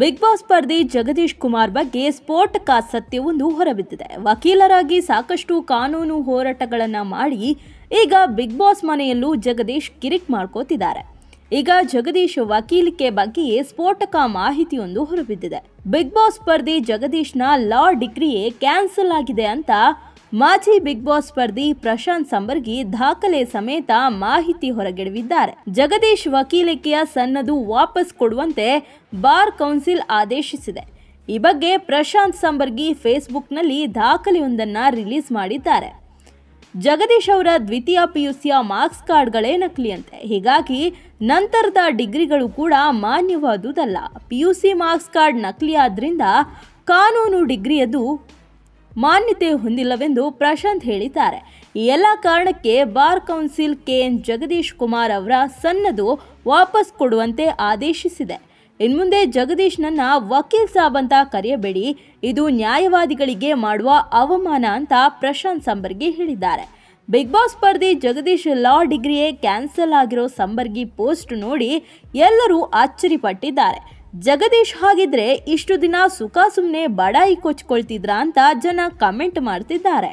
big boss ಸ್ಪರ್ಧಿ ಜಗದೀಶ್ ಕುಮಾರ್ ಬಗ್ಗೆ ಸ್ಫೋಟಕ ಸತ್ಯವೊಂದು ಹೊರಬಿದ್ದಿದೆ ವಕೀಲರಾಗಿ ಸಾಕಷ್ಟು ಕಾನೂನು ಹೋರಾಟಗಳನ್ನು ಮಾಡಿ ಈಗ ಬಿಗ್ ಬಾಸ್ ಮನೆಯಲ್ಲೂ ಜಗದೀಶ್ ಕಿರಿಕ್ ಮಾಡ್ಕೋತಿದ್ದಾರೆ ಈಗ ಜಗದೀಶ್ ವಕೀಲಿಕೆ ಬಗ್ಗೆಯೇ ಸ್ಫೋಟಕ ಮಾಹಿತಿಯೊಂದು ಹೊರಬಿದ್ದಿದೆ ಬಿಗ್ ಬಾಸ್ ಸ್ಪರ್ಧಿ ಜಗದೀಶ್ನ ಲಾ ಡಿಗ್ರಿಯೇ ಕ್ಯಾನ್ಸಲ್ ಆಗಿದೆ ಅಂತ ಮಾಜಿ ಬಿಗ್ ಬಾಸ್ ಸ್ಪರ್ಧಿ ಪ್ರಶಾಂತ್ ಸಂಬರ್ಗಿ ದಾಖಲೆ ಸಮೇತ ಮಾಹಿತಿ ಹೊರಗೆಡವಿದ್ದಾರೆ ಜಗದೀಶ್ ವಕೀಲಿಕೆಯ ಸನ್ನದು ವಾಪಸ್ ಕೊಡುವಂತೆ ಬಾರ್ ಕೌನ್ಸಿಲ್ ಆದೇಶಿಸಿದೆ ಈ ಬಗ್ಗೆ ಪ್ರಶಾಂತ್ ಸಂಬರ್ಗಿ ಫೇಸ್ಬುಕ್ನಲ್ಲಿ ದಾಖಲೆಯೊಂದನ್ನು ರಿಲೀಸ್ ಮಾಡಿದ್ದಾರೆ ಜಗದೀಶ್ ಅವರ ದ್ವಿತೀಯ ಪಿಯುಸಿಯ ಮಾರ್ಕ್ಸ್ ಕಾರ್ಡ್ಗಳೇ ನಕಲಿಯಂತೆ ಹೀಗಾಗಿ ನಂತರದ ಡಿಗ್ರಿಗಳು ಕೂಡ ಮಾನ್ಯವಾದುದಲ್ಲ ಪಿಯುಸಿ ಮಾರ್ಕ್ಸ್ ಕಾರ್ಡ್ ನಕಲಿಯಾದ್ರಿಂದ ಕಾನೂನು ಡಿಗ್ರಿಯದು ಮಾನ್ಯತೆ ಹೊಂದಿಲ್ಲವೆಂದು ಪ್ರಶಾಂತ್ ಹೇಳಿದ್ದಾರೆ ಈ ಎಲ್ಲ ಕಾರಣಕ್ಕೆ bar council KN Jagadish Kumar ಅವರ ಸನ್ನದು ವಾಪಸ್ ಕೊಡುವಂತೆ ಆದೇಶಿಸಿದೆ ಇನ್ಮುಂದೆ ಜಗದೀಶ್ನನ್ನ ವಕೀಲ್ ಸಾಬ್ ಅಂತ ಕರೆಯಬೇಡಿ ಇದು ನ್ಯಾಯವಾದಿಗಳಿಗೆ ಮಾಡುವ ಅವಮಾನ ಅಂತ ಪ್ರಶಾಂತ್ ಸಂಬರ್ಗಿ ಹೇಳಿದ್ದಾರೆ ಬಿಗ್ ಬಾಸ್ ಸ್ಪರ್ಧಿ ಜಗದೀಶ್ ಲಾ ಡಿಗ್ರಿಯೇ ಕ್ಯಾನ್ಸಲ್ ಆಗಿರೋ ಸಂಬರ್ಗಿ ಪೋಸ್ಟ್ ನೋಡಿ ಎಲ್ಲರೂ ಅಚ್ಚರಿಪಟ್ಟಿದ್ದಾರೆ ಜಗದೀಶ್ ಹಾಗಿದ್ರೆ ಇಷ್ಟು ದಿನ ಸುಖ ಸುಮ್ಮನೆ ಬಡಾಯಿ ಕೊಚ್ಕೊಳ್ತಿದ್ರಾ ಅಂತ ಜನ ಕಮೆಂಟ್ ಮಾಡ್ತಿದ್ದಾರೆ